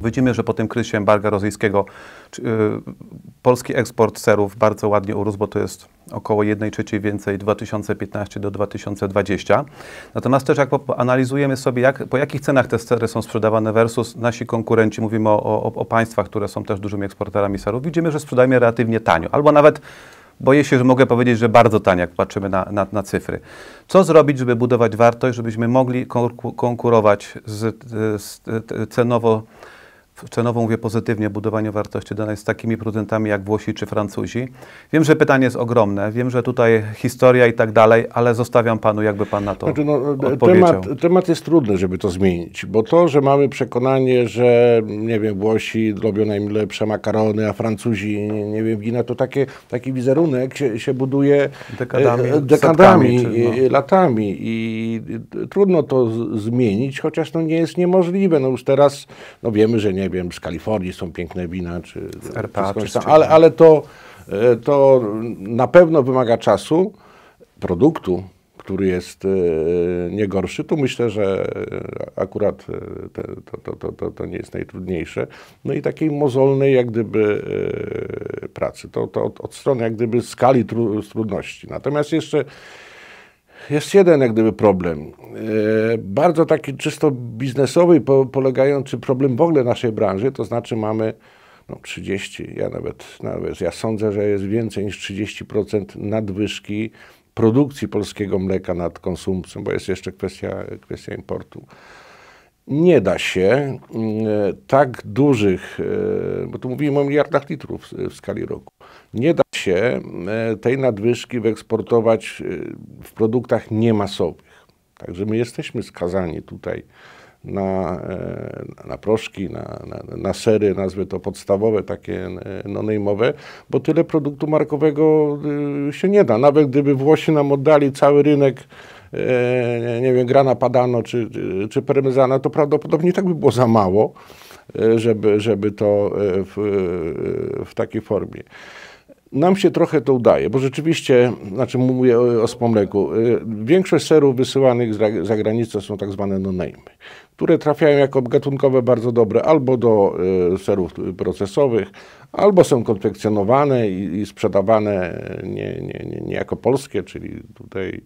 Widzimy, że po tym kryzysie embarga rosyjskiego czy, y, polski eksport serów bardzo ładnie urósł, bo to jest około 1 trzeciej więcej 2015 do 2020. Natomiast też jak analizujemy sobie, jak, po jakich cenach te sery są sprzedawane versus nasi konkurenci, mówimy o, o, o państwach, które są też dużymi eksporterami serów, widzimy, że sprzedajemy relatywnie tanio, albo nawet Boję się, że mogę powiedzieć, że bardzo tanio, jak patrzymy na, na, na, cyfry. Co zrobić, żeby budować wartość, żebyśmy mogli konkurować z, z, z cenowo cenowo mówię pozytywnie, budowaniu wartości danej z takimi producentami jak Włosi czy Francuzi. Wiem, że pytanie jest ogromne, wiem, że tutaj historia i tak dalej, ale zostawiam Panu, jakby Pan na to znaczy, no, odpowiedział. Temat, temat jest trudny, żeby to zmienić, bo to, że mamy przekonanie, że nie wiem, Włosi robią najlepsze makarony, a Francuzi, nie wiem, gina, to takie, taki wizerunek się, się buduje e, dekadami, e, dekadami setkami, no. latami i trudno to zmienić, chociaż no nie jest niemożliwe. No już teraz, no wiemy, że nie nie wiem, z Kalifornii są piękne wina, czy, z RPA, czy, czy tam, ale, ale to, e, to na pewno wymaga czasu, produktu, który jest e, nie gorszy, tu myślę, że e, akurat to, to, to, to, nie jest najtrudniejsze. No i takiej mozolnej jak gdyby pracy. To, to od, od strony jak gdyby skali tru, trudności. Natomiast jeszcze jest jeden jak gdyby problem, e, bardzo taki czysto biznesowy, polegający problem w ogóle naszej branży, to znaczy mamy no 30, ja nawet, nawet ja sądzę, że jest więcej niż 30% nadwyżki produkcji polskiego mleka nad konsumpcją, bo jest jeszcze kwestia, kwestia importu nie da się mm, e, tak dużych, e, bo tu mówimy o miliardach litrów w skali roku, nie da się e, tej nadwyżki wyeksportować w produktach niemasowych. Także my jesteśmy skazani tutaj na, na proszki, na, na, na sery, nazwy to podstawowe, takie nonejmowe, bo tyle produktu markowego się nie da. Nawet gdyby Włosi nam oddali cały rynek E, nie wiem, grana padano czy, czy parmezana, to prawdopodobnie tak by było za mało, e, żeby, żeby to e, w, w takiej formie. Nam się trochę to udaje, bo rzeczywiście, znaczy mówię o, o spomleku, większość serów wysyłanych za, granicę są tak zwane no-name, które trafiają jako gatunkowe bardzo dobre albo do serów procesowych, albo są konfekcjonowane i, i sprzedawane nie, nie, nie, nie, jako polskie, czyli tutaj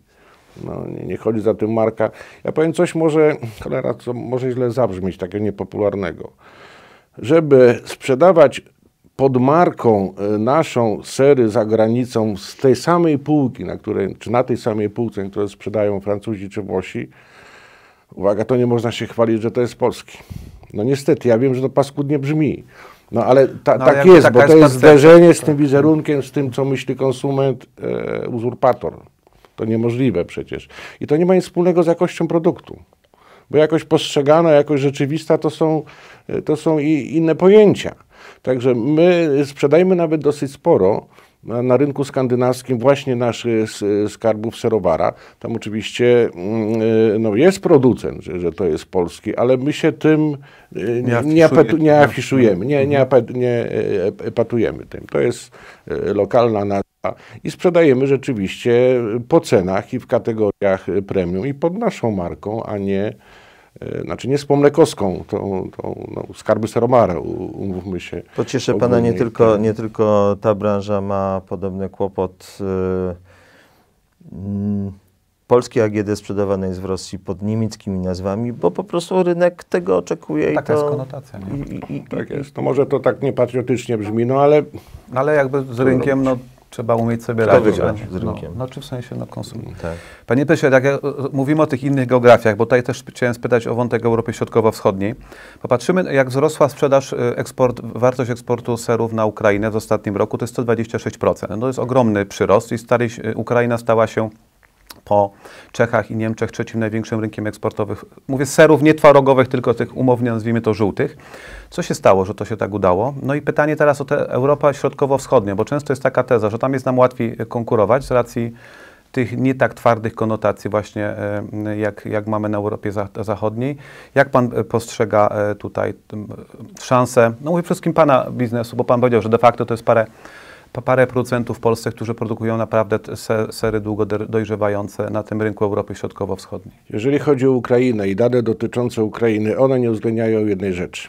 no, nie, nie, chodzi za tym marka. Ja powiem coś może, cholera, co może źle zabrzmieć, takiego niepopularnego. Żeby sprzedawać pod marką y, naszą sery za granicą z tej samej półki, na której, czy na tej samej półce, na której sprzedają Francuzi czy Włosi, uwaga, to nie można się chwalić, że to jest polski. No niestety, ja wiem, że to paskudnie brzmi, no ale ta, no, tak jest, bo to jest zderzenie z tym tak. wizerunkiem, z tym, co myśli konsument, e, uzurpator. To niemożliwe przecież. I to nie ma nic wspólnego z jakością produktu. Bo jakość postrzegana, jakość rzeczywista to są, to są i inne pojęcia. Także my sprzedajmy nawet dosyć sporo na, na rynku skandynawskim właśnie naszych skarbów serowara. Tam oczywiście mm, no, jest producent, że, że to jest polski, ale my się tym nie, y, nie, apetu, nie afiszujemy, nie, nie, apet, nie e, e, epatujemy tym. To jest e, lokalna nazwa i sprzedajemy rzeczywiście po cenach i w kategoriach premium i pod naszą marką, a nie e, znaczy nie z Pomlekowską, tą, tą no, skarby Staromara, umówmy się. To cieszę Pana, nie tylko, nie tylko ta branża ma podobny kłopot. Y, mm, polskie AGD sprzedawane jest w Rosji pod niemieckimi nazwami, bo po prostu rynek tego oczekuje. Taka i to, jest konotacja. I, i, i, tak jest. To może to tak niepatriotycznie brzmi, no ale... No ale jakby z rynkiem, no trzeba umieć sobie radzić. wygrać no. z rynkiem. No, no, czy w sensie no, konsum. Mm, tak. Panie Presie, jak e, mówimy o tych innych geografiach, bo tutaj też chciałem spytać o wątek Europy Środkowo-Wschodniej. Popatrzymy, jak wzrosła sprzedaż, e, eksport, wartość eksportu serów na Ukrainę w ostatnim roku, to jest 126%. No, to jest ogromny przyrost i stary, e, Ukraina stała się po Czechach i Niemczech trzecim największym rynkiem eksportowym, mówię serów nie twarogowych, tylko tych umownie nazwijmy to żółtych. Co się stało, że to się tak udało? No i pytanie teraz o tę Europę Środkowo-Wschodnią, bo często jest taka teza, że tam jest nam łatwiej konkurować z racji tych nie tak twardych konotacji właśnie e, jak, jak mamy na Europie Zachodniej. Jak Pan e, postrzega e, tutaj szansę, no mówię wszystkim Pana biznesu, bo Pan powiedział, że de facto to jest parę parę producentów w Polsce, którzy produkują naprawdę sery długo dojrzewające na tym rynku Europy Środkowo-Wschodniej. Jeżeli chodzi o Ukrainę i dane dotyczące Ukrainy, one nie uwzględniają jednej rzeczy.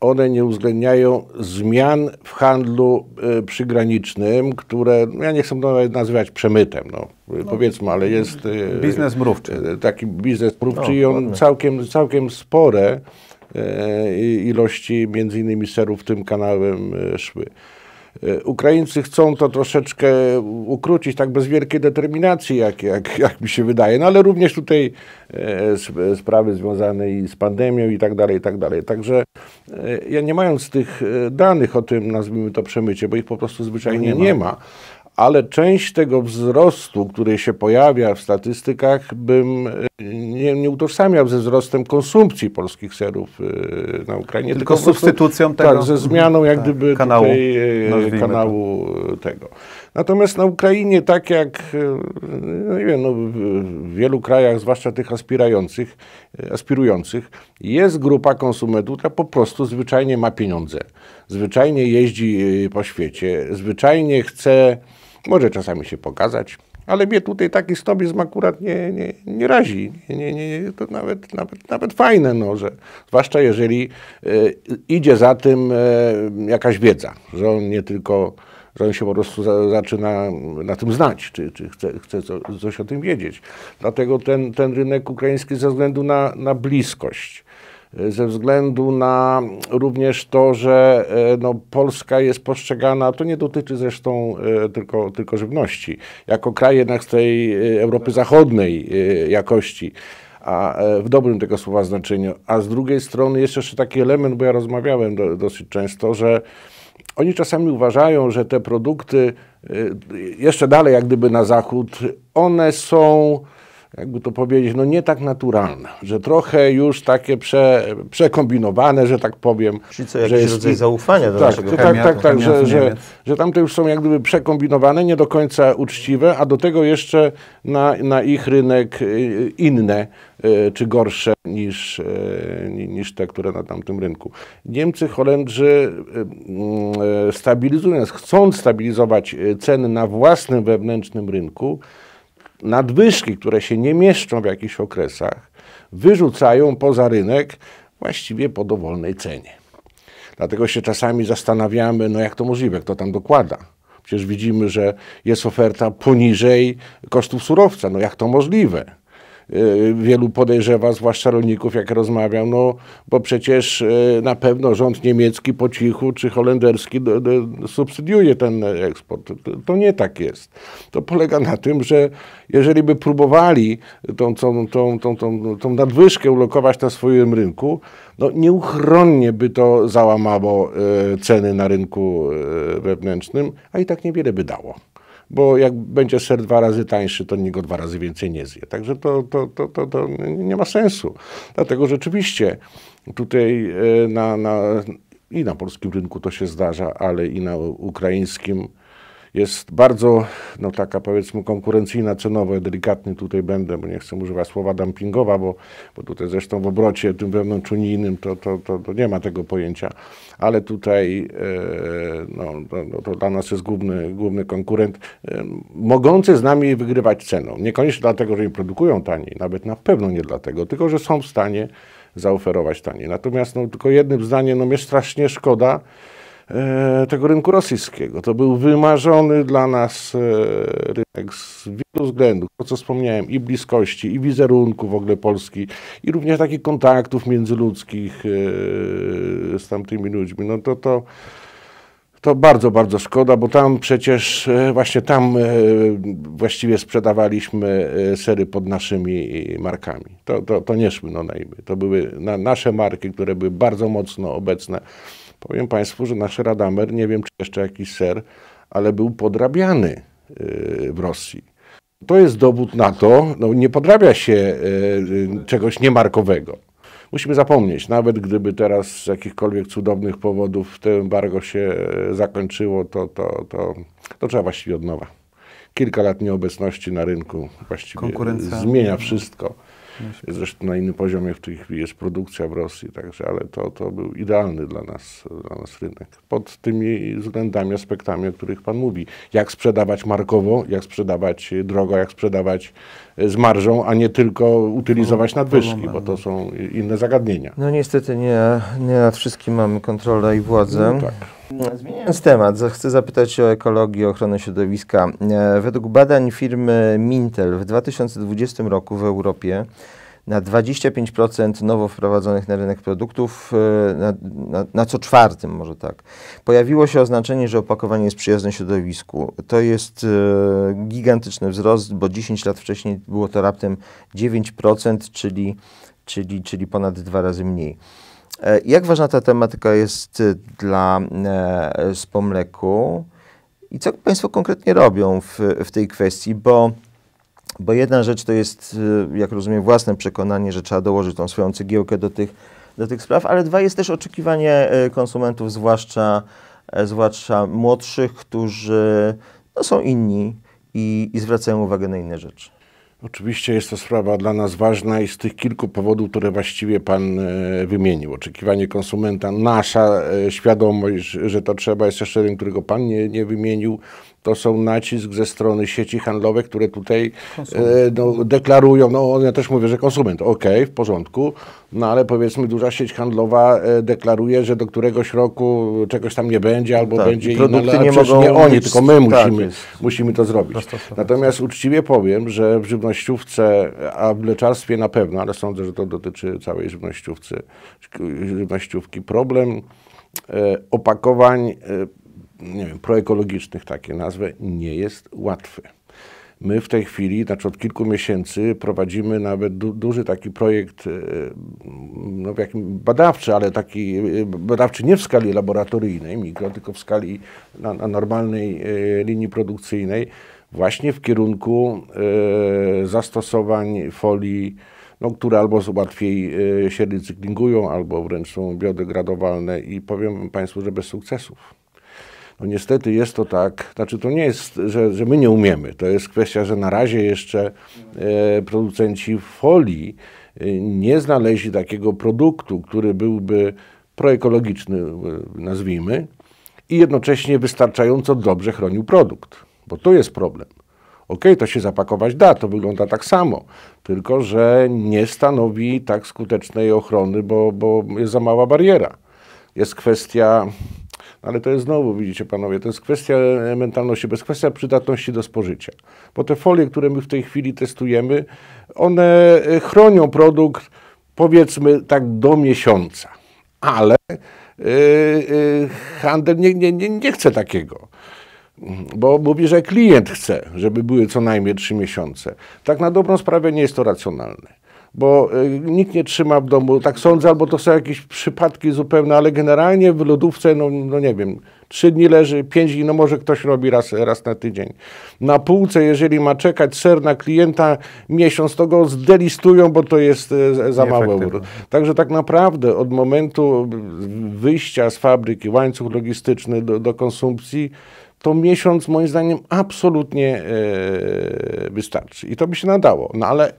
One nie uwzględniają zmian w handlu y, przygranicznym, które no, ja nie chcę nazywać przemytem, no, no. powiedzmy, ale jest. Y, biznes mrówczy. Y, taki biznes mrówczy no, i on całkiem, całkiem spore y, ilości między innymi serów tym kanałem y, szły. E, Ukraińcy chcą to troszeczkę ukrócić, tak bez wielkiej determinacji, jak, jak, jak mi się wydaje. No ale również tutaj e, sprawy związane z pandemią i tak dalej, i tak dalej. Także e, ja nie mając tych danych o tym, nazwijmy to przemycie, bo ich po prostu zwyczajnie no nie ma, ale część tego wzrostu, który się pojawia w statystykach, bym nie, nie utożsamiał ze wzrostem konsumpcji polskich serów y, na Ukrainie, tylko, tylko substytucją prostu, tego. Tak, ze zmianą jak tak, gdyby kanału, tutaj, kanału y, y, tego. Natomiast na Ukrainie, tak jak no nie wiem, no, w wielu krajach, zwłaszcza tych aspirujących, aspirujących, jest grupa konsumentów, która po prostu zwyczajnie ma pieniądze, zwyczajnie jeździ po świecie, zwyczajnie chce, może czasami się pokazać, ale mnie tutaj taki snobizm akurat nie, nie, nie razi. Nie, nie, nie, to nawet, nawet, nawet fajne, no, że, zwłaszcza jeżeli y, idzie za tym y, jakaś wiedza, że on nie tylko że on się po prostu za, zaczyna na tym znać, czy, czy chce, chce coś o tym wiedzieć. Dlatego ten, ten rynek ukraiński ze względu na, na bliskość, ze względu na również to, że e, no, Polska jest postrzegana, to nie dotyczy zresztą e, tylko, tylko żywności, jako kraj jednak z tej e, Europy Zachodniej jakości a w dobrym tego słowa znaczeniu. A z drugiej strony jest jeszcze taki element, bo ja rozmawiałem do, dosyć często, że oni czasami uważają, że te produkty jeszcze dalej jak gdyby na zachód, one są jakby to powiedzieć, no nie tak naturalne, że trochę już takie prze, przekombinowane, że tak powiem. Czyli co, że jest, rodzaj zaufania do tak, naszego tak, chemiatu, tak, tak, że, że, że tamte już są jak gdyby przekombinowane, nie do końca uczciwe, a do tego jeszcze na, na ich rynek y, y, inne y, czy gorsze niż, niż te, które na tamtym rynku. Niemcy, Holendrzy stabilizując, chcąc stabilizować ceny na własnym wewnętrznym rynku, nadwyżki, które się nie mieszczą w jakichś okresach, wyrzucają poza rynek właściwie po dowolnej cenie. Dlatego się czasami zastanawiamy, no jak to możliwe, kto tam dokłada. Przecież widzimy, że jest oferta poniżej kosztów surowca. No jak to możliwe? Y, wielu podejrzewa, zwłaszcza rolników, jak rozmawiam, no bo przecież y, na pewno rząd niemiecki po cichu czy holenderski subsydiuje ten eksport. To nie tak jest. To polega na tym, że jeżeli by próbowali tą, tą, tą, tą, tą, tą nadwyżkę ulokować na swoim rynku, no nieuchronnie by to załamało y, ceny na rynku wewnętrznym, a i tak niewiele by dało bo jak będzie ser dwa razy tańszy, to nikt go dwa razy więcej nie zje. Także to, to, to, to, to nie ma sensu. Dlatego rzeczywiście tutaj e, na, na, i na polskim rynku to się zdarza, ale i na ukraińskim jest bardzo, no taka powiedzmy konkurencyjna cenowo, delikatny tutaj będę, bo nie chcę używać słowa dumpingowa, bo, bo tutaj zresztą w obrocie tym wewnątrzunijnym to, to, to, to nie ma tego pojęcia, ale tutaj e, no, to, no, to dla nas jest główny, główny konkurent, e, mogący z nami wygrywać ceną. Niekoniecznie dlatego, że im produkują taniej, nawet na pewno nie dlatego, tylko że są w stanie zaoferować taniej. Natomiast no, tylko jednym zdaniem, no mnie strasznie szkoda, E, tego rynku rosyjskiego. To był wymarzony dla nas e, rynek z wielu względów, to co wspomniałem, i bliskości, i wizerunku w ogóle Polski, i również takich kontaktów międzyludzkich e, z tamtymi ludźmi. No to to to bardzo, bardzo szkoda, bo tam przecież właśnie tam właściwie sprzedawaliśmy sery pod naszymi markami. To, to, to nie szły no najmy. To były na, nasze marki, które były bardzo mocno obecne Powiem Państwu, że nasz Radamer, nie wiem czy jeszcze jakiś ser, ale był podrabiany e, w Rosji. To jest dowód na to, no nie podrabia się e, czegoś niemarkowego. Musimy zapomnieć, nawet gdyby teraz z jakichkolwiek cudownych powodów to embargo się e, zakończyło, to, to, to, to trzeba właściwie od nowa kilka lat nieobecności na rynku właściwie zmienia wszystko. Zresztą na innym poziomie w tej chwili jest produkcja w Rosji, także, ale to, to był idealny dla nas, dla nas rynek. Pod tymi względami, aspektami, o których Pan mówi. Jak sprzedawać markowo, jak sprzedawać e, drogo, jak sprzedawać e, z marżą, a nie tylko utylizować nadwyżki, bo to no. są inne zagadnienia. No niestety nie, nie nad wszystkim mamy kontrolę i władzę. No, tak. Zmieniając temat, chcę zapytać o ekologię, ochronę środowiska. E, według badań firmy Mintel w 2020 roku w Europie na 25% nowo wprowadzonych na rynek produktów, e, na, na, na, co czwartym może tak, pojawiło się oznaczenie, że opakowanie jest przyjazne środowisku. To jest e, gigantyczny wzrost, bo 10 lat wcześniej było to raptem 9%, czyli, czyli, czyli ponad dwa razy mniej. E, jak ważna ta tematyka jest y, dla e, Spomleku i co Państwo konkretnie robią w, w tej kwestii, bo bo jedna rzecz to jest, y, jak rozumiem, własne przekonanie, że trzeba dołożyć tą swoją cegiełkę do tych, do tych spraw, ale dwa jest też oczekiwanie e, konsumentów, zwłaszcza, zwłaszcza młodszych, którzy no, są inni i, i zwracają uwagę na inne rzeczy. Oczywiście jest to sprawa dla nas ważna i z tych kilku powodów, które właściwie Pan e, wymienił. Oczekiwanie konsumenta, nasza e, świadomość, że to trzeba, jest jeszcze jeden, którego Pan nie, nie wymienił, to są nacisk ze strony sieci handlowych, które tutaj e, no, deklarują, no ja też mówię, że konsument, ok, w porządku, no ale powiedzmy duża sieć handlowa e, deklaruje, że do któregoś roku czegoś tam nie będzie albo tak, będzie inne, no, ale nie, mogą nie oni, tylko my tak, musimy, tak, musimy to zrobić. No Natomiast uczciwie powiem, że w żywnościówce, a w leczarstwie na pewno, ale sądzę, że to dotyczy całej żywnościówcy, żywnościówki, problem e, opakowań nie wiem, proekologicznych, takie nazwy, nie jest łatwy. My w tej chwili, znaczy od kilku miesięcy, prowadzimy nawet du duży taki projekt e, no, badawczy, ale taki e, badawczy nie w skali laboratoryjnej, mikro, tylko w skali na, na normalnej e, linii produkcyjnej, właśnie w kierunku y, zastosowań folii, no, które albo łatwiej y, się recyklingują, albo wręcz są biodegradowalne i powiem Państwu, że bez sukcesów. No niestety jest to tak, znaczy to nie jest, że, że my nie umiemy, to jest kwestia, że na razie jeszcze e, producenci folii e, nie znaleźli takiego produktu, który byłby proekologiczny, e, nazwijmy, i jednocześnie wystarczająco dobrze chronił produkt, bo to jest problem. OK, to się zapakować da, to wygląda tak samo, tylko że nie stanowi tak skutecznej ochrony, bo, bo jest za mała bariera. Jest kwestia ale to jest znowu, widzicie panowie, to jest kwestia mentalności, bez kwestia przydatności do spożycia. Bo te folie, które my w tej chwili testujemy, one e, chronią produkt powiedzmy tak do miesiąca. Ale yy, yy, handel nie, nie, nie, nie chce takiego bo mówi, że klient chce, żeby były co najmniej trzy miesiące. Tak na dobrą sprawę nie jest to racjonalne bo y, nikt nie trzyma w domu, tak sądzę, albo to są jakieś przypadki zupełne, ale generalnie w lodówce, no, no nie wiem, trzy dni leży, pięć dni, no może ktoś robi raz, raz na tydzień. Na półce, jeżeli ma czekać ser na klienta miesiąc, to go zdelistują, bo to jest y, za mało. Także tak naprawdę od momentu wyjścia z fabryki, łańcuch logistyczny do, do konsumpcji, to miesiąc moim zdaniem absolutnie e, wystarczy. I to by się nadało. No ale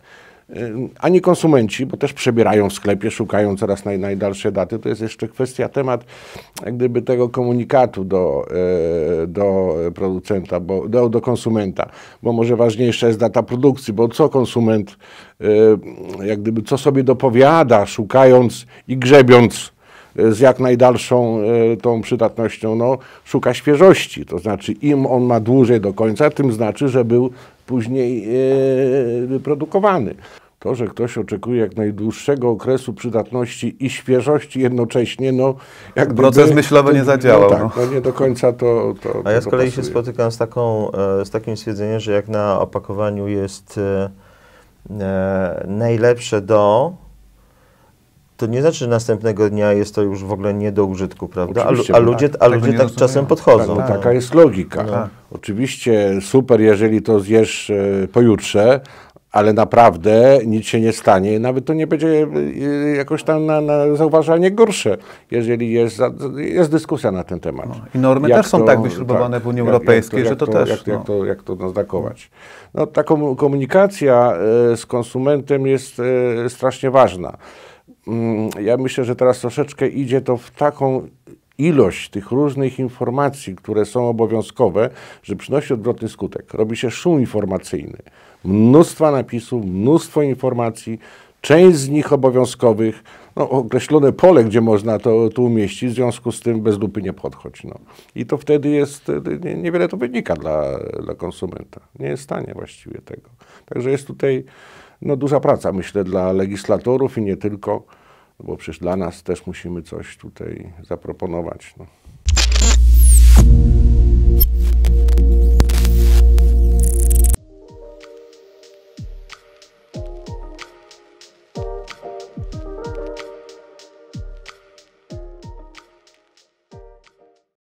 ani konsumenci, bo też przebierają w sklepie, szukają coraz naj, najdalsze daty. To jest jeszcze kwestia, temat gdyby tego komunikatu do, e, do producenta, bo, do, do konsumenta, bo może ważniejsza jest data produkcji, bo co konsument, e, jak gdyby, co sobie dopowiada, szukając i grzebiąc e, z jak najdalszą tą przydatnością, no, szuka świeżości. To znaczy, im on ma dłużej do końca, tym znaczy, że był później wyprodukowany to, że ktoś oczekuje jak najdłuższego okresu przydatności i świeżości jednocześnie, no jak Proces myślowy nie no zadziałał. No, tak, no. no nie do końca to, to A to ja z kolei pasuje. się spotykam z, taką, e, z takim stwierdzeniem, że jak na opakowaniu jest e, e, najlepsze do, to nie znaczy, że następnego dnia jest to już w ogóle nie do użytku, prawda? a, a, ludzie, a tak- ludzie tak czasem podchodzą. Tak, no, tak. taka jest logika. Tak. Oczywiście super, jeżeli to zjesz e, pojutrze, ale naprawdę nic się nie stanie. Nawet to nie będzie e, e, jakoś tam na, na zauważalnie gorsze, jeżeli jest, jest dyskusja na ten temat. No, I normy jak też są tak wyśrubowane tak, w Unii Europejskiej, jak, jak to, że to, też... Jak, no. jak, to, jak to naznakować. No, ta komunikacja e, z konsumentem jest strasznie ważna. Mm, ja myślę, że teraz troszeczkę idzie to w taką ilość tych różnych informacji, które są obowiązkowe, że przynosi odwrotny skutek. Robi się szum informacyjny mnóstwa napisów, mnóstwo informacji, część z nich obowiązkowych, no, określone pole, gdzie można to, to umieścić, w związku z tym bez dupy nie podchodź. No. I to wtedy jest, nie, niewiele to wynika dla, dla konsumenta. Nie jest w stanie właściwie tego. Także jest tutaj no, duża praca, myślę, dla legislatorów i nie tylko, bo przecież dla nas też musimy coś tutaj zaproponować. No.